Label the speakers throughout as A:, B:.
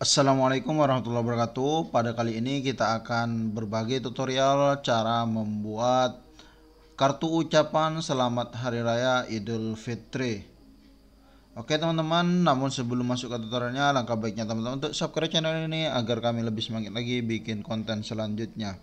A: Assalamualaikum warahmatullahi wabarakatuh Pada kali ini kita akan berbagi tutorial cara membuat kartu ucapan selamat hari raya idul fitri Oke teman-teman namun sebelum masuk ke tutorialnya langkah baiknya teman-teman untuk subscribe channel ini agar kami lebih semangat lagi bikin konten selanjutnya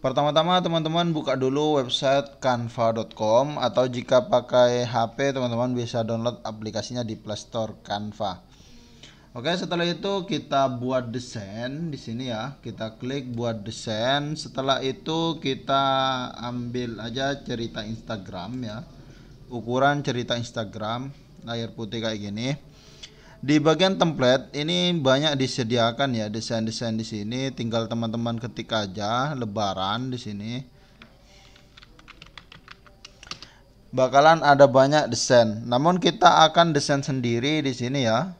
A: Pertama-tama teman-teman buka dulu website canva.com atau jika pakai HP teman-teman bisa download aplikasinya di playstore Store Canva. Oke, setelah itu kita buat desain di sini ya. Kita klik buat desain. Setelah itu kita ambil aja cerita Instagram ya. Ukuran cerita Instagram layar putih kayak gini di bagian template ini banyak disediakan ya desain-desain di sini tinggal teman-teman ketik aja lebaran di sini bakalan ada banyak desain namun kita akan desain sendiri di sini ya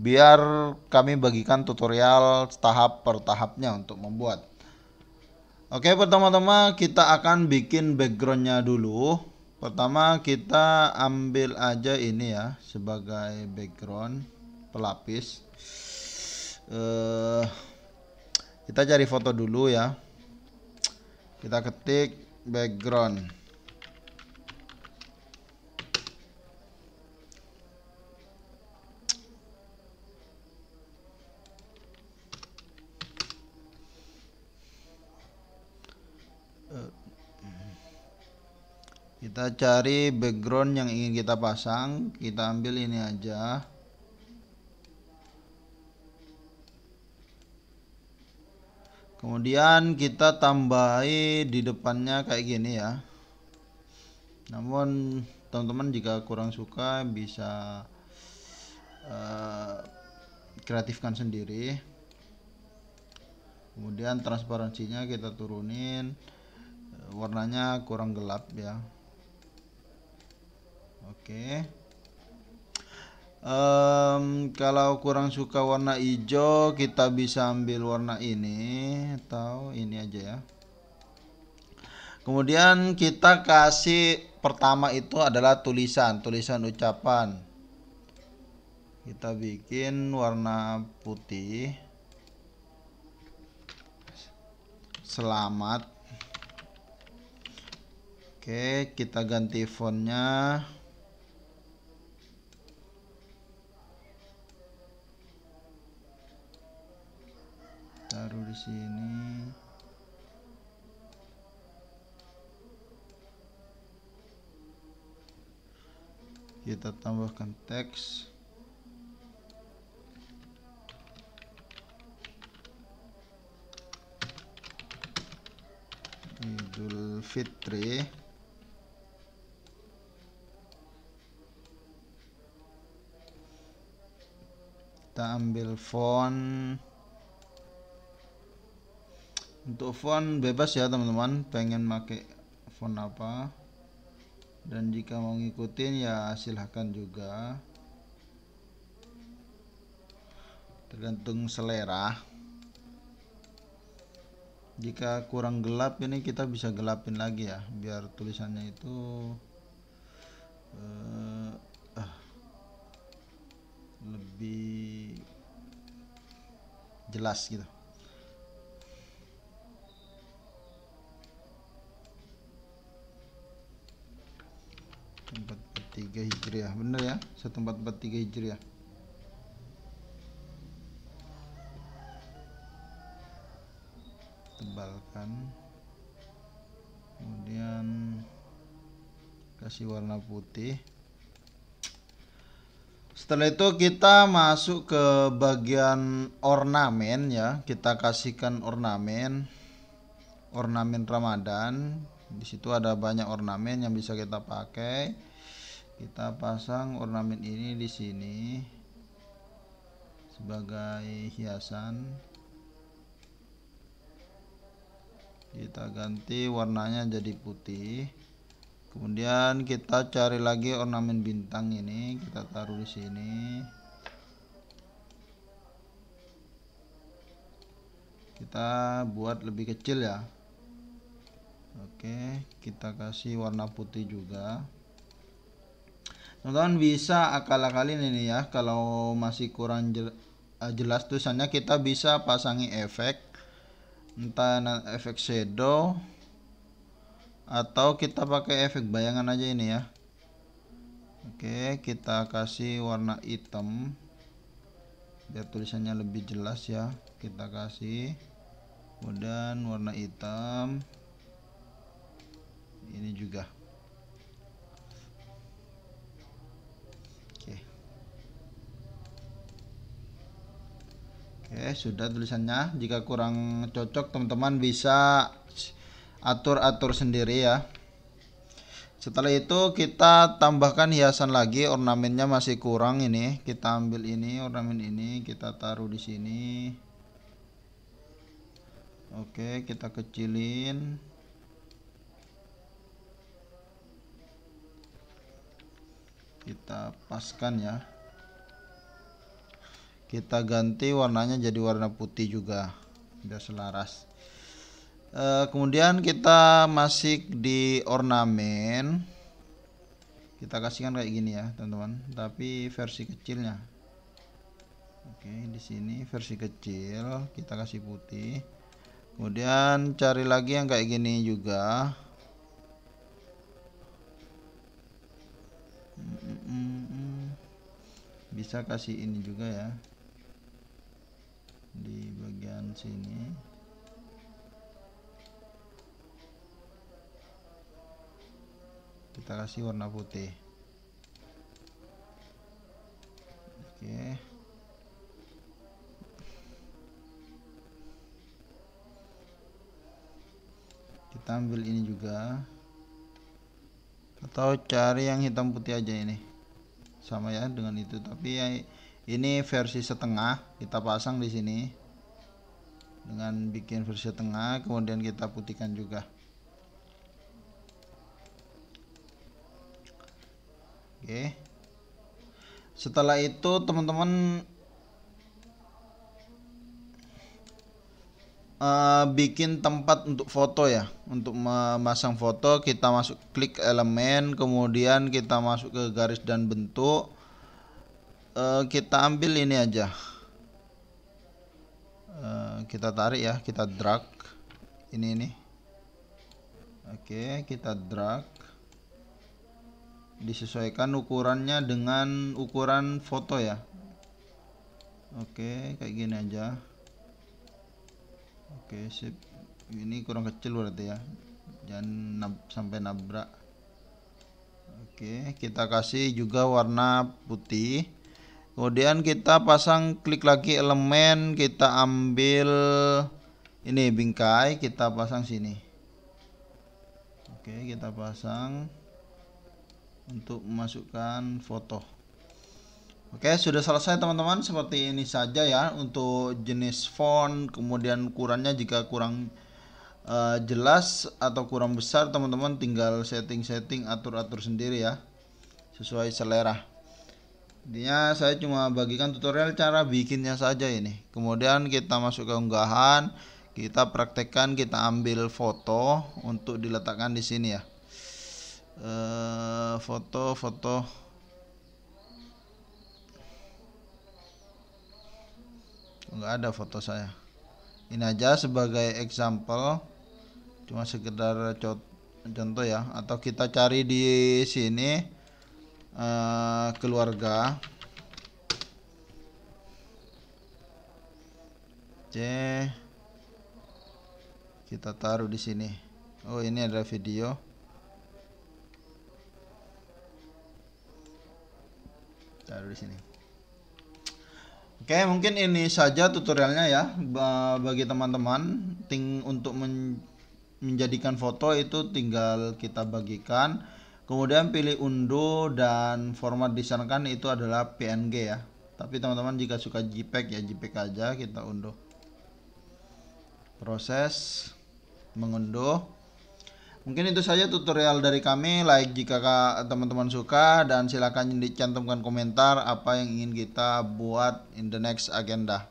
A: biar kami bagikan tutorial tahap per tahapnya untuk membuat Oke pertama-tama kita akan bikin backgroundnya dulu pertama kita ambil aja ini ya sebagai background pelapis uh, kita cari foto dulu ya kita ketik background eh, kita cari background yang ingin kita pasang kita ambil ini aja kemudian kita tambahi di depannya kayak gini ya namun teman-teman jika kurang suka bisa uh, kreatifkan sendiri kemudian transparansinya kita turunin eh, warnanya kurang gelap ya oke okay um, kalau kurang suka warna hijau kita bisa ambil warna ini atau ini aja ya kemudian kita kasih pertama itu adalah tulisan tulisan ucapan kita bikin warna putih selamat oke kita ganti fontnya sini kita tambahkan teks Idul Fitri kita ambil font untuk font bebas ya teman-teman pengen pakai font apa dan jika mau ngikutin ya silahkan juga tergantung selera jika kurang gelap ini kita bisa gelapin lagi ya biar tulisannya itu uh, uh, lebih jelas gitu 143 Hijriah benar ya 1443 Hijriah tebalkan kemudian kasih warna putih setelah itu kita masuk ke bagian ornamen ya kita kasihkan ornamen ornamen Ramadan di situ ada banyak ornamen yang bisa kita pakai kita pasang ornamen ini di sini sebagai hiasan kita ganti warnanya jadi putih kemudian kita cari lagi ornamen bintang ini kita taruh di sini kita buat lebih kecil ya oke kita kasih warna putih juga teman-teman bisa akal-akalin ini ya kalau masih kurang eh, jelas tulisannya kita bisa pasangi efek entah efek shadow atau kita pakai efek bayangan aja ini ya oke kita kasih warna hitam biar tulisannya lebih jelas ya kita kasih kemudian warna hitam ini juga Oke, sudah tulisannya. Jika kurang cocok, teman-teman bisa atur-atur sendiri ya. Setelah itu kita tambahkan hiasan lagi, ornamennya masih kurang ini. Kita ambil ini, ornamen ini kita taruh di sini. Oke, kita kecilin. Kita paskan ya kita ganti warnanya jadi warna putih juga biar selaras e, kemudian kita masih di ornamen kita kasihkan kayak gini ya teman-teman tapi versi kecilnya oke di sini versi kecil kita kasih putih kemudian cari lagi yang kayak gini juga bisa kasih ini juga ya di bagian sini kita kasih warna putih oke kita ambil ini juga atau cari yang hitam putih aja ini sama ya dengan itu tapi ya ini versi setengah kita pasang di sini dengan bikin versi setengah, kemudian kita putihkan juga oke setelah itu teman-teman uh, bikin tempat untuk foto ya untuk memasang foto kita masuk klik elemen kemudian kita masuk ke garis dan bentuk Eh, kita ambil ini aja uh, kita tarik ya kita drag ini ini oke okay, kita drag disesuaikan ukurannya dengan ukuran foto ya oke okay, kayak gini aja oke okay, sip ini kurang kecil berarti ya jangan nab sampai nabrak oke kita kasih juga warna putih kemudian kita pasang klik lagi elemen kita ambil ini bingkai kita pasang sini oke kita pasang untuk memasukkan foto oke sudah selesai teman-teman seperti ini saja ya untuk jenis font kemudian ukurannya jika kurang uh, jelas atau kurang besar teman-teman tinggal setting-setting atur-atur sendiri ya sesuai selera Intinya saya cuma bagikan tutorial cara bikinnya saja ini. Kemudian kita masuk ke unggahan, kita praktekkan, kita ambil foto untuk diletakkan di sini ya. Eh, foto foto, foto. Enggak ada foto saya. Ini aja sebagai example. Cuma sekedar contoh ya. Atau kita cari di sini Eh, keluarga C kita taruh di sini oh ini ada video taruh di sini Oke, okay, mungkin ini saja tutorialnya ya bagi teman-teman ting untuk men menjadikan foto itu tinggal kita bagikan kemudian pilih unduh dan format disarankan itu adalah PNG ya tapi teman-teman jika suka JPEG ya JPEG aja kita unduh proses mengunduh mungkin itu saja tutorial dari kami like jika teman-teman suka dan silakan dicantumkan komentar apa yang ingin kita buat in the next agenda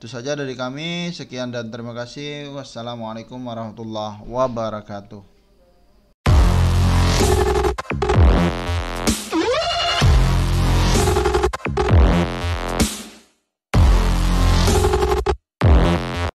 A: itu saja dari kami sekian dan terima kasih wassalamualaikum warahmatullahi wabarakatuh